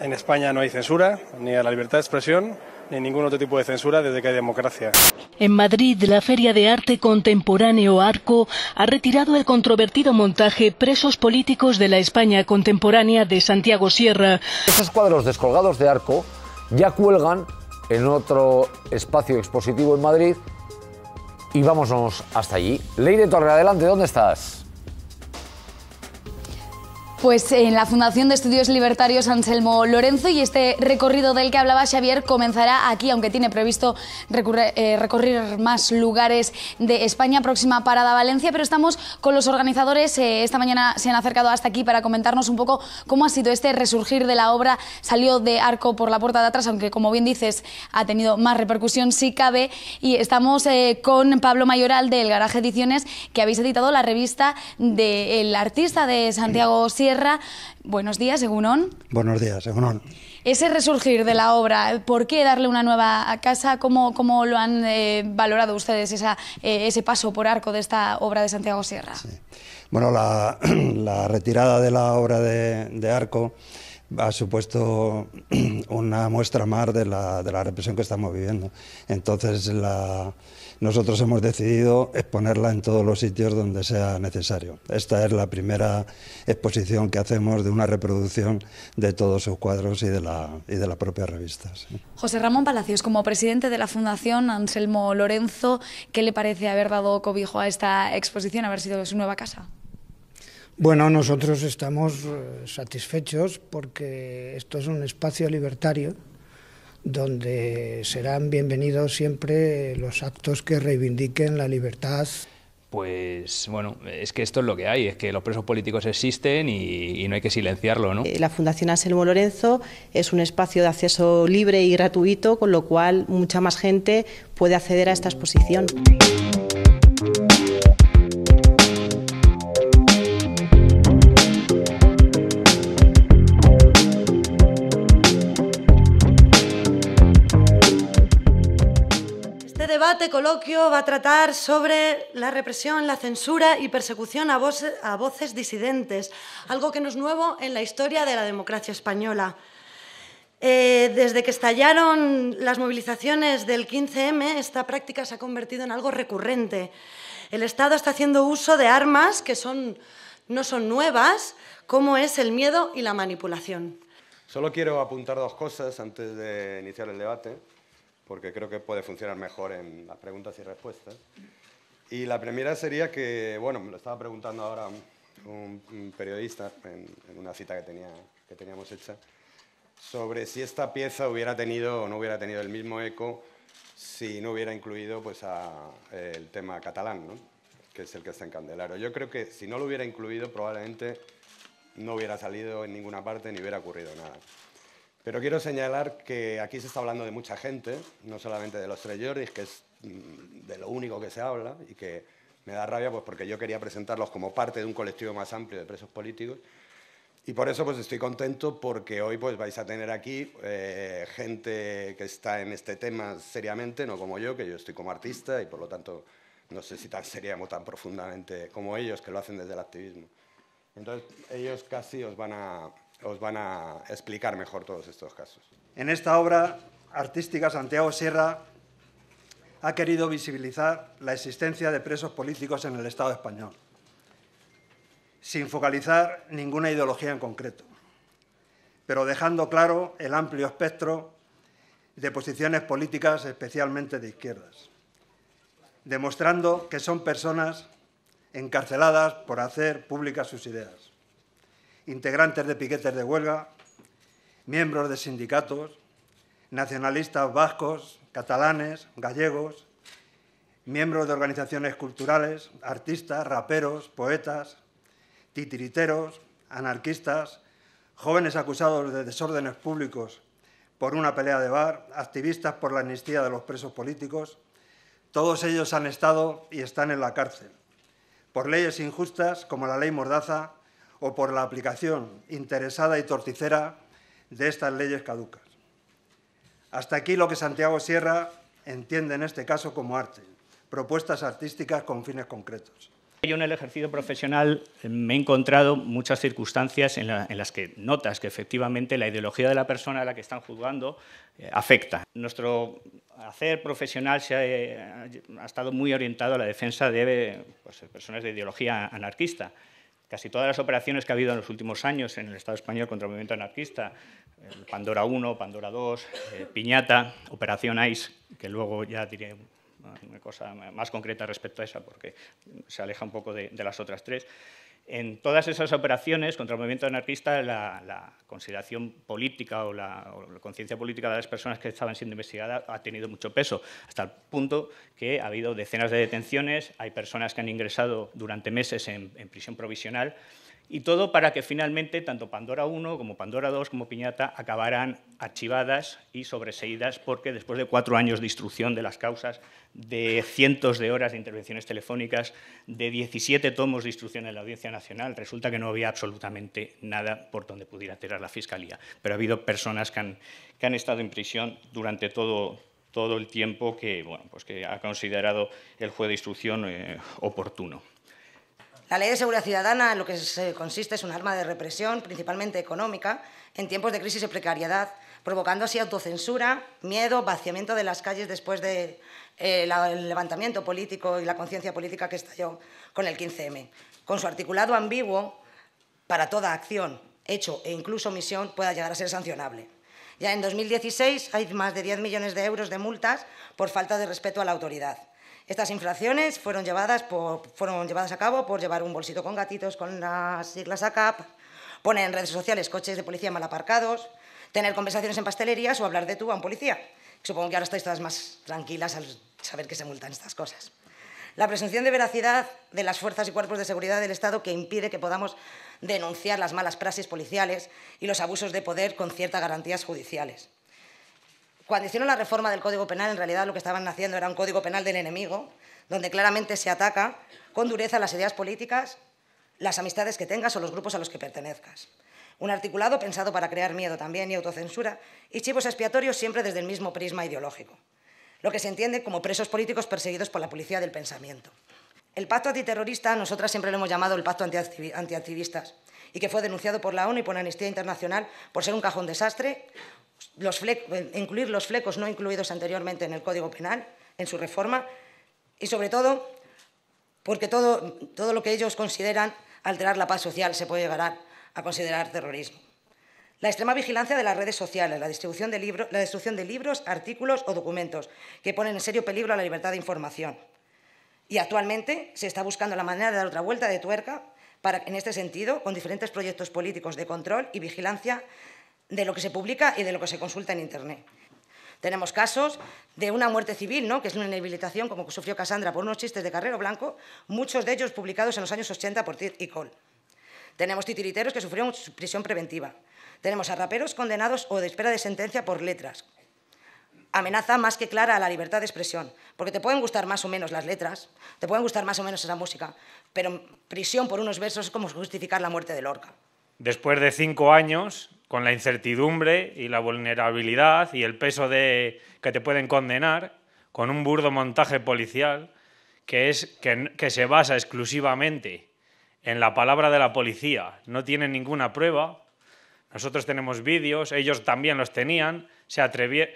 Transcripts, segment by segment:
En España no hay censura, ni a la libertad de expresión, ni ningún otro tipo de censura desde que hay democracia. En Madrid, la Feria de Arte Contemporáneo Arco ha retirado el controvertido montaje Presos Políticos de la España Contemporánea de Santiago Sierra. Esos cuadros descolgados de Arco ya cuelgan en otro espacio expositivo en Madrid y vámonos hasta allí. Leire Torre, adelante, ¿dónde estás? Pues en la Fundación de Estudios Libertarios Anselmo Lorenzo y este recorrido del que hablaba Xavier comenzará aquí, aunque tiene previsto eh, recorrer más lugares de España, próxima parada Valencia, pero estamos con los organizadores, eh, esta mañana se han acercado hasta aquí para comentarnos un poco cómo ha sido este resurgir de la obra, salió de arco por la puerta de atrás, aunque como bien dices ha tenido más repercusión si cabe, y estamos eh, con Pablo Mayoral del Garaje Ediciones, que habéis editado la revista del artista de Santiago Sierra, Buenos días, Egunon. Buenos días, Egunon. Ese resurgir de la obra, ¿por qué darle una nueva casa? ¿Cómo, cómo lo han eh, valorado ustedes esa, eh, ese paso por arco de esta obra de Santiago Sierra? Bueno, la, retirada de la obra de, arco ha supuesto una muestra más de la, de la, represión que estamos viviendo. Entonces, la, nosotros hemos decidido exponerla en todos los sitios donde sea necesario. Esta es la primera exposición que hacemos de una reproducción de todos sus cuadros y de la, y de la propia revista. José Ramón Palacios, como presidente de la Fundación Anselmo Lorenzo, ¿qué le parece haber dado cobijo a esta exposición, haber sido su nueva casa? Bueno, nosotros estamos eh, satisfechos porque esto es un espacio libertario donde serán bienvenidos siempre los actos que reivindiquen la libertad. Pues bueno, es que esto es lo que hay, es que los presos políticos existen y, no hay que silenciarlo, ¿no? Eh, la Fundación Anselmo Lorenzo es un espacio de acceso libre y gratuito, con lo cual mucha más gente puede acceder a esta exposición. debate coloquio va a tratar sobre la represión, la censura y persecución a, voces, a voces disidentes, algo que no es nuevo en la historia de la democracia española. Eh, desde que estallaron las movilizaciones del 15M, esta práctica se ha convertido en algo recurrente. El Estado está haciendo uso de armas que son, no son nuevas, como es el miedo y la manipulación. Solo quiero apuntar dos cosas antes de iniciar el debate porque creo que puede funcionar mejor en las preguntas y respuestas. Y la primera sería que, bueno, me lo estaba preguntando ahora un, periodista en, una cita que, teníamos hecha, sobre si esta pieza hubiera tenido o no hubiera tenido el mismo eco si no hubiera incluido pues, el tema catalán, que es el que está en Candelaro. Yo creo que si no lo hubiera incluido probablemente no hubiera salido en ninguna parte ni hubiera ocurrido nada. Pero quiero señalar que aquí se está hablando de mucha gente, no solamente de los tres Jordis, que es mm, de lo único que se habla y que me da rabia pues porque yo quería presentarlos como parte de un colectivo más amplio de presos políticos. Y por eso pues estoy contento porque hoy pues vais a tener aquí eh, gente que está en este tema seriamente, no como yo, que yo estoy como artista y por lo tanto no sé si tan seriamente, tan profundamente como ellos que lo hacen desde el activismo. Entonces ellos casi os van a os van a explicar mejor todos estos casos. En esta obra artística, Santiago Sierra ha querido visibilizar la existencia de presos políticos en el Estado español, sin focalizar ninguna ideología en concreto, pero dejando claro el amplio espectro de posiciones políticas, especialmente de izquierdas, demostrando que son personas encarceladas por hacer públicas sus ideas integrantes de piquetes de huelga, miembros de sindicatos, nacionalistas vascos, catalanes, gallegos, miembros de organizaciones culturales, artistas, raperos, poetas, titiriteros, anarquistas, jóvenes acusados de desórdenes públicos por una pelea de bar, activistas por la amnistía de los presos políticos, todos ellos han estado y están en la cárcel, por leyes injustas como la ley Mordaza o por la aplicación interesada y torticera de estas leyes caducas. Hasta aquí lo que Santiago Sierra entiende en este caso como arte, propuestas artísticas con fines concretos. Yo en el ejercicio profesional me he encontrado muchas circunstancias en, las que notas que efectivamente la ideología de la persona a la que están juzgando eh, afecta. Nuestro hacer profesional se eh, ha, estado muy orientado a la defensa de pues, personas de ideología anarquista. Casi todas las operaciones que ha habido en los últimos años en el Estado español contra el movimiento anarquista, Pandora 1, Pandora 2, eh, Piñata, Operación ICE, que luego ya diré una cosa más concreta respecto a esa porque se aleja un poco de las otras tres, en todas esas operaciones contra el movimiento anarquista, la, consideración política o la, conciencia política de las personas que estaban siendo investigadas ha tenido mucho peso, hasta el punto que ha habido decenas de detenciones, hay personas que han ingresado durante meses en prisión provisional y todo para que finalmente tanto Pandora 1 como Pandora 2 como Piñata acabaran archivadas y sobreseídas porque después de cuatro años de instrucción de las causas, de cientos de horas de intervenciones telefónicas, de 17 tomos de instrucción en la Audiencia Nacional, resulta que no había absolutamente nada por donde pudiera tirar la Fiscalía. Pero ha habido personas que han, estado en prisión durante todo, el tiempo que, pues que ha considerado el juez de instrucción eh, oportuno. La ley de seguridad ciudadana en lo que consiste es un arma de represión, principalmente económica, en tiempos de crisis y precariedad, provocando así autocensura, miedo, vaciamiento de las calles después del de, eh, levantamiento político y la conciencia política que estalló con el 15M. Con su articulado ambiguo, para toda acción, hecho e incluso misión pueda llegar a ser sancionable. Ya en 2016 hay más de 10 millones de euros de multas por falta de respeto a la autoridad. Estas inflaciones fueron llevadas, fueron llevadas a cabo por llevar un bolsito con gatitos con las siglas ACAP, poner en redes sociales coches de policía mal aparcados, tener conversaciones en pastelerías o hablar de tú a un policía. Supongo que ahora estáis todas más tranquilas al saber que se multan estas cosas. La presunción de veracidad de las fuerzas y cuerpos de seguridad del Estado que impide que podamos denunciar las malas praxis policiales y los abusos de poder con ciertas garantías judiciales cuando hicieron la reforma del Código Penal, en realidad lo que estaban haciendo era un Código Penal del enemigo, donde claramente se ataca con dureza las ideas políticas, las amistades que tengas o los grupos a los que pertenezcas. Un articulado pensado para crear miedo también y autocensura, y chivos expiatorios siempre desde el mismo prisma ideológico, lo que se entiende como presos políticos perseguidos por la policía del pensamiento. El pacto antiterrorista, nosotras siempre lo hemos llamado el pacto antiactivistas, y que fue denunciado por la ONU y por Amnistía Internacional por ser un cajón desastre, incluir los flecos no incluidos anteriormente en el Código Penal, en su reforma, y sobre todo porque todo, todo lo que ellos consideran alterar la paz social se puede llegar a, considerar terrorismo. La extrema vigilancia de las redes sociales, la, distribución de libros, la destrucción de libros, artículos o documentos que ponen en serio peligro a la libertad de información. Y actualmente se está buscando la manera de dar otra vuelta de tuerca en este sentido con diferentes proyectos políticos de control y vigilancia de lo que se publica y de lo que se consulta en Internet. Tenemos casos de una muerte civil, ¿no? que es una inhabilitación, como que sufrió Cassandra por unos chistes de Carrero Blanco, muchos de ellos publicados en los años 80 por Tit y Col. Tenemos titiriteros que sufrieron prisión preventiva. Tenemos a raperos condenados o de espera de sentencia por letras, amenaza más que clara a la libertad de expresión, porque te pueden gustar más o menos las letras, te pueden gustar más o menos esa música, pero prisión por unos versos es como justificar la muerte de Lorca. Después de cinco años, con la incertidumbre y la vulnerabilidad y el peso de que te pueden condenar, con un burdo montaje policial que, es, que, se basa exclusivamente en la palabra de la policía, no tienen ninguna prueba, nosotros tenemos vídeos, ellos también los tenían, se atrevieron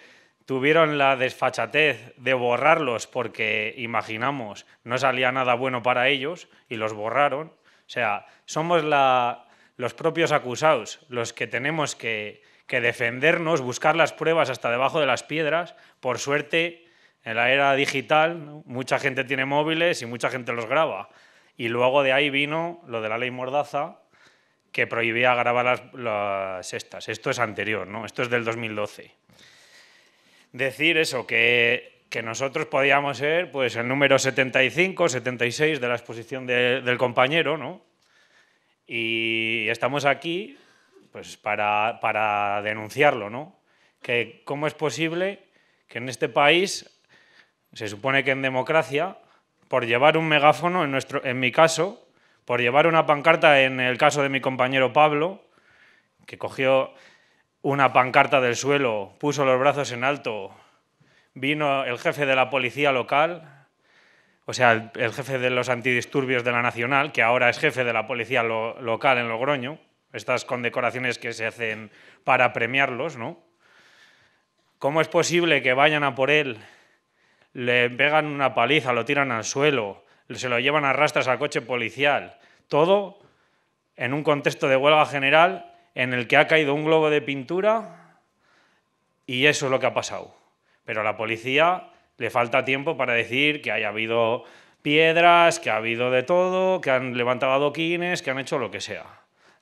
tuvieron la desfachatez de borrarlos porque, imaginamos, no salía nada bueno para ellos y los borraron. O sea, somos los propios acusados los que tenemos que, defendernos, buscar las pruebas hasta debajo de las piedras. Por suerte, en la era digital, mucha gente tiene móviles y mucha gente los graba. Y luego de ahí vino lo de la ley Mordaza, que prohibía grabar las, las estas. Esto es anterior, ¿no? Esto es del 2012 decir eso, que, nosotros podíamos ser pues, el número 75, 76 de la exposición del compañero, ¿no? Y estamos aquí pues, para, denunciarlo, ¿no? Que cómo es posible que en este país, se supone que en democracia, por llevar un megáfono, en, nuestro, en mi caso, por llevar una pancarta en el caso de mi compañero Pablo, que cogió una pancarta del suelo, puso los brazos en alto, vino el jefe de la policía local, o sea, el, jefe de los antidisturbios de la Nacional, que ahora es jefe de la policía local en Logroño, estas condecoraciones que se hacen para premiarlos, ¿no? ¿Cómo es posible que vayan a por él, le pegan una paliza, lo tiran al suelo, se lo llevan a rastras al coche policial? Todo en un contexto de huelga general en el que ha caído un globo de pintura y eso es lo que ha pasado. Pero a la policía le falta tiempo para decir que haya habido piedras, que ha habido de todo, que han levantado adoquines, que han hecho lo que sea.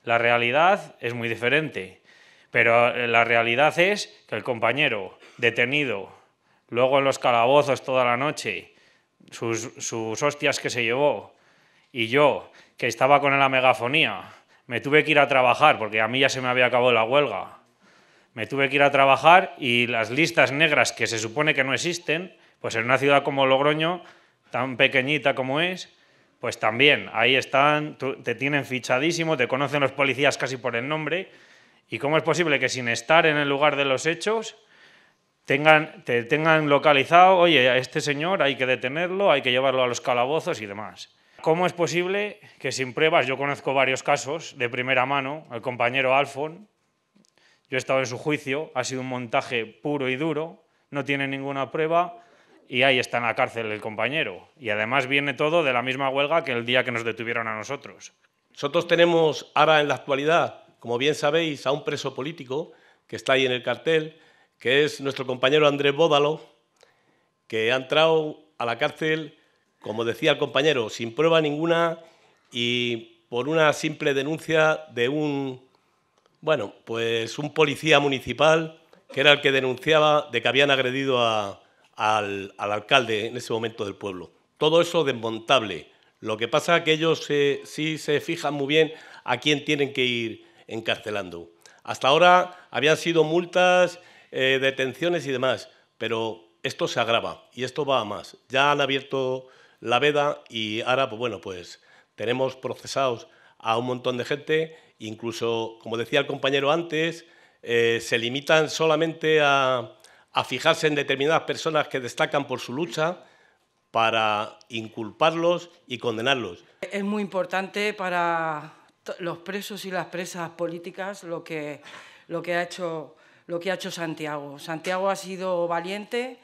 La realidad es muy diferente, pero eh, la realidad es que el compañero detenido, luego en los calabozos toda la noche, sus, sus hostias que se llevó, y yo, que estaba con la megafonía, me tuve que ir a trabajar porque a mí ya se me había acabado la huelga. Me tuve que ir a trabajar y las listas negras que se supone que no existen, pues en una ciudad como Logroño, tan pequeñita como es, pues también ahí están, te tienen fichadísimo, te conocen los policías casi por el nombre. ¿Y cómo es posible que sin estar en el lugar de los hechos tengan, te tengan localizado, oye, a este señor hay que detenerlo, hay que llevarlo a los calabozos y demás? ¿Cómo es posible que sin pruebas, yo conozco varios casos de primera mano, el compañero Alfon, yo he estado en su juicio, ha sido un montaje puro y duro, no tiene ninguna prueba y ahí está en la cárcel el compañero. Y además viene todo de la misma huelga que el día que nos detuvieron a nosotros. Nosotros tenemos ahora en la actualidad, como bien sabéis, a un preso político que está ahí en el cartel, que es nuestro compañero Andrés Bódalo, que ha entrado a la cárcel como decía el compañero, sin prueba ninguna y por una simple denuncia de un, bueno, pues un policía municipal que era el que denunciaba de que habían agredido al, alcalde en ese momento del pueblo. Todo eso desmontable. Lo que pasa es que ellos eh, sí se fijan muy bien a quién tienen que ir encarcelando. Hasta ahora habían sido multas, eh, detenciones y demás, pero esto se agrava y esto va a más. Ya han abierto la veda y ahora, pues bueno, pues tenemos procesados a un montón de gente, incluso, como decía el compañero antes, eh, se limitan solamente a, a fijarse en determinadas personas que destacan por su lucha para inculparlos y condenarlos. Es muy importante para los presos y las presas políticas lo que, lo que, ha, hecho, lo que ha hecho Santiago. Santiago ha sido valiente,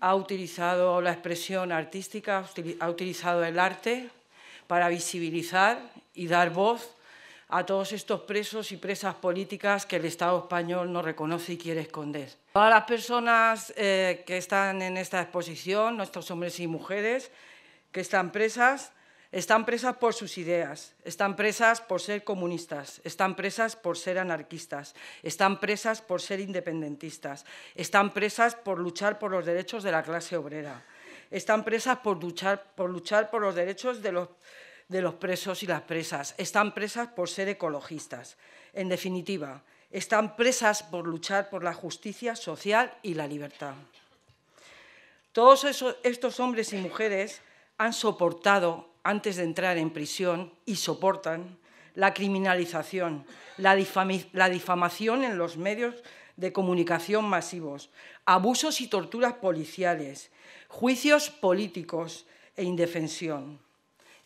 ha utilizado la expresión artística, ha utilizado el arte para visibilizar y dar voz a todos estos presos y presas políticas que el Estado español no reconoce y quiere esconder. Todas las personas eh, que están en esta exposición, nuestros hombres y mujeres que están presas, están presas por sus ideas, están presas por ser comunistas, están presas por ser anarquistas, están presas por ser independentistas, están presas por luchar por los derechos de la clase obrera, están presas por luchar por, luchar por los derechos de los, de los presos y las presas, están presas por ser ecologistas. En definitiva, están presas por luchar por la justicia social y la libertad. Todos estos hombres y mujeres han soportado antes de entrar en prisión y soportan la criminalización, la, difamación en los medios de comunicación masivos, abusos y torturas policiales, juicios políticos e indefensión.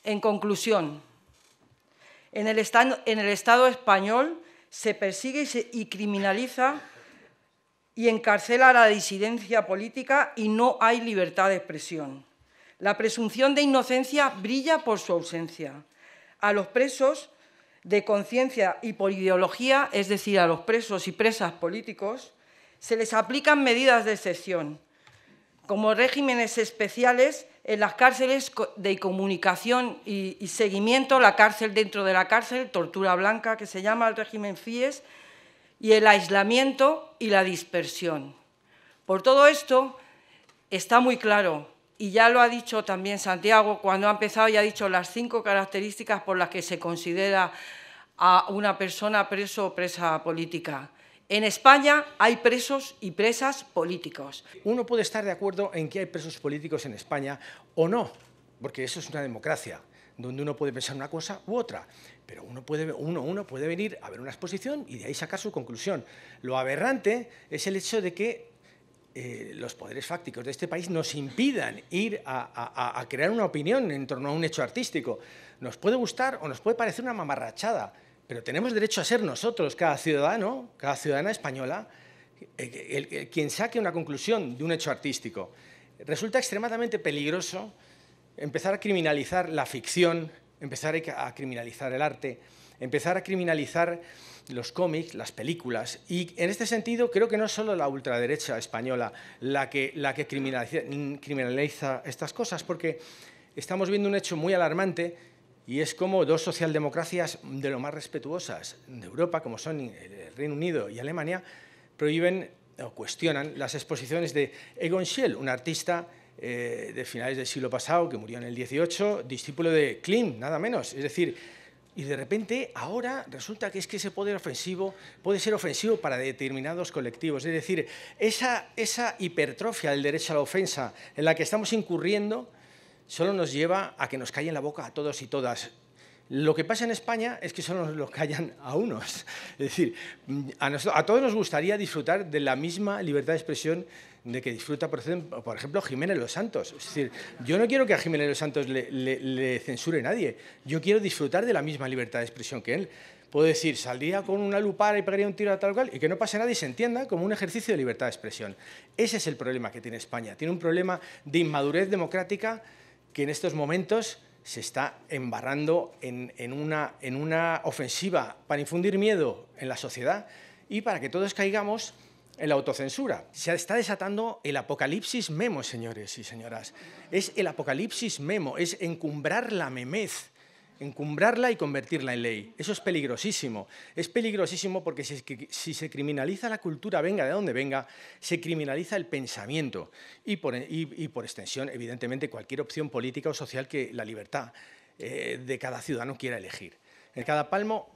En conclusión, en el, estado, español se persigue y, y criminaliza y encarcela la disidencia política y no hay libertad de expresión. La presunción de inocencia brilla por su ausencia. A los presos de conciencia y por ideología, es decir, a los presos y presas políticos, se les aplican medidas de excepción, como regímenes especiales en las cárceles de comunicación y, seguimiento, la cárcel dentro de la cárcel, tortura blanca, que se llama el régimen FIES, y el aislamiento y la dispersión. Por todo esto, está muy claro y ya lo ha dicho también Santiago cuando ha empezado y ha dicho las cinco características por las que se considera a una persona preso o presa política. En España hay presos y presas políticos. Uno puede estar de acuerdo en que hay presos políticos en España o no, porque eso es una democracia donde uno puede pensar una cosa u otra, pero uno puede, uno, uno puede venir a ver una exposición y de ahí sacar su conclusión. Lo aberrante es el hecho de que eh, los poderes fácticos de este país nos impidan ir a, crear una opinión en torno a un hecho artístico. Nos puede gustar o nos puede parecer una mamarrachada, pero tenemos derecho a ser nosotros, cada ciudadano, cada ciudadana española, eh, quien saque una conclusión de un hecho artístico. Resulta extremadamente peligroso empezar a criminalizar la ficción, empezar a criminalizar el arte, empezar a criminalizar los cómics, las películas. Y en este sentido creo que no es solo la ultraderecha española la que, la que criminaliza, estas cosas, porque estamos viendo un hecho muy alarmante y es como dos socialdemocracias de lo más respetuosas de Europa, como son el Reino Unido y Alemania, prohíben o cuestionan las exposiciones de Egon Schiel, un artista eh, de finales del siglo pasado que murió en el 18, discípulo de Klim, nada menos. Es decir, y de repente ahora resulta que es que ese poder ofensivo puede ser ofensivo para determinados colectivos. Es decir, esa, esa hipertrofia del derecho a la ofensa en la que estamos incurriendo solo nos lleva a que nos en la boca a todos y todas. Lo que pasa en España es que solo los lo callan a unos. Es decir, a, todos nos gustaría disfrutar de la misma libertad de expresión de que disfruta, por ejemplo, Jiménez Los Santos. Es decir, yo no quiero que a Jiménez Los Santos le, censure nadie. Yo quiero disfrutar de la misma libertad de expresión que él. Puedo decir, saldría con una lupara y pegaría un tiro a tal cual y que no pase nada y se entienda como un ejercicio de libertad de expresión. Ese es el problema que tiene España. Tiene un problema de inmadurez democrática que en estos momentos se está embarrando en, una, una ofensiva para infundir miedo en la sociedad y para que todos caigamos en la autocensura. Se está desatando el apocalipsis memo, señores y señoras. Es el apocalipsis memo, es encumbrar la memez encumbrarla y convertirla en ley. Eso es peligrosísimo. Es peligrosísimo porque si, se criminaliza la cultura, venga de donde venga, se criminaliza el pensamiento y por, extensión, evidentemente, cualquier opción política o social que la libertad eh, de cada ciudadano quiera elegir. En cada palmo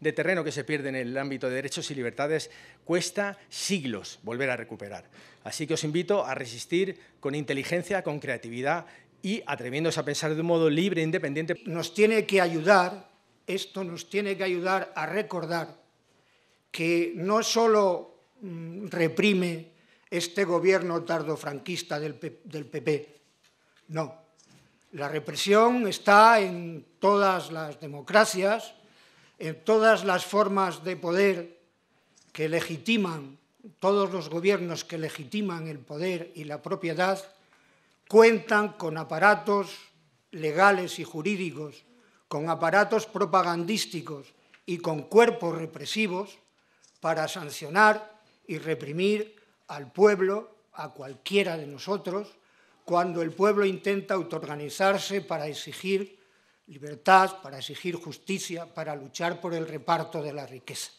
de terreno que se pierde en el ámbito de derechos y libertades cuesta siglos volver a recuperar. Así que os invito a resistir con inteligencia, con creatividad y atreviéndose a pensar de un modo libre, independiente. Nos tiene que ayudar, esto nos tiene que ayudar a recordar que no solo mm, reprime este gobierno tardofranquista del, del PP, no. La represión está en todas las democracias, en todas las formas de poder que legitiman, todos los gobiernos que legitiman el poder y la propiedad, cuentan con aparatos legales y jurídicos, con aparatos propagandísticos y con cuerpos represivos para sancionar y reprimir al pueblo, a cualquiera de nosotros, cuando el pueblo intenta autoorganizarse para exigir libertad, para exigir justicia, para luchar por el reparto de la riqueza.